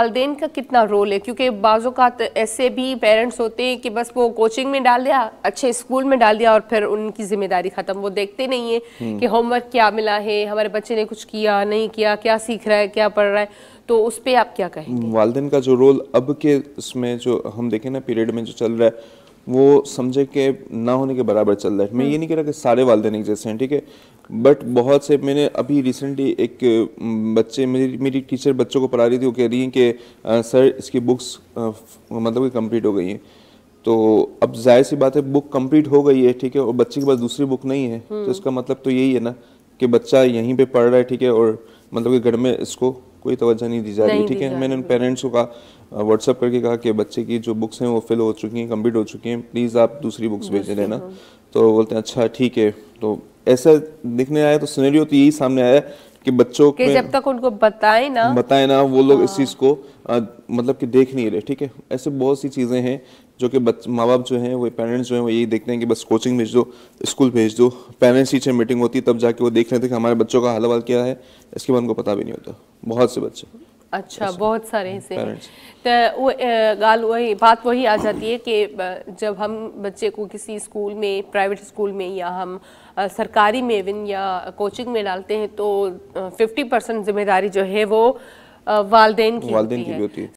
वालदेन का कितना रोल है क्योंकि बाजों का ऐसे भी पेरेंट्स होते हैं कि बस वो कोचिंग में डाल दिया अच्छे स्कूल में डाल दिया और फिर उनकी जिम्मेदारी ख़त्म वो देखते नहीं है हम्म। कि होमवर्क क्या मिला है हमारे बच्चे ने कुछ किया नहीं किया क्या सीख रहा है क्या पढ़ रहा है तो उस पर आप क्या कहेंगे वालदेन का जो रोल अब के उसमें जो हम देखें ना पीरियड में जो चल रहा है वो समझे कि ना होने के बराबर चल रहा है मैं ये नहीं कह रहा कि सारे वालदेन एक जैसे हैं ठीक है बट बहुत से मैंने अभी रिसेंटली एक बच्चे मेरी मेरी टीचर बच्चों को पढ़ा रही थी वो कह रही हैं कि सर इसकी बुक्स आ, मतलब कि कंप्लीट हो गई हैं तो अब जाहिर सी बात है बुक कंप्लीट हो गई है ठीक है और बच्चे के पास दूसरी बुक नहीं है तो हम्म। इसका मतलब तो यही है ना कि बच्चा यहीं पे पढ़ रहा है ठीक है और मतलब कि घर में इसको कोई तोज्जा नहीं दी जा रही ठीक है मैंने उन पेरेंट्स को कहा व्हाट्सअप uh, करके कहा कि बच्चे की जो बुक्स हैं वो फिल हो चुकी हैं कम्प्लीट हो चुकी हैं प्लीज़ आप दूसरी बुक्स भेज देना तो बोलते हैं अच्छा ठीक है तो ऐसा दिखने आया तो सुनहरी तो यही सामने आया कि बच्चों के जब तक उनको बताए ना बताए ना वो लोग इस हाँ। चीज़ को मतलब कि देख नहीं रहे ठीक है ऐसे बहुत सी चीज़ें हैं जो कि माँ बाप जो हैं वो पेरेंट्स जो हैं वो यही देखते हैं कि बस कोचिंग भेज दो स्कूल भेज दो पेरेंट्स टीचर मीटिंग होती है तब जाके वो देख रहे थे कि हमारे बच्चों का हाल क्या है इसके बाद उनको पता भी नहीं होता बहुत से बच्चे अच्छा बहुत सारे हिस्से तो वो गाल वही बात वही आ जाती है कि जब हम बच्चे को किसी स्कूल में प्राइवेट स्कूल में या हम सरकारी में विन या कोचिंग में डालते हैं तो फिफ्टी परसेंट जिम्मेदारी जो है वो वालदेन की वालदेन की होती है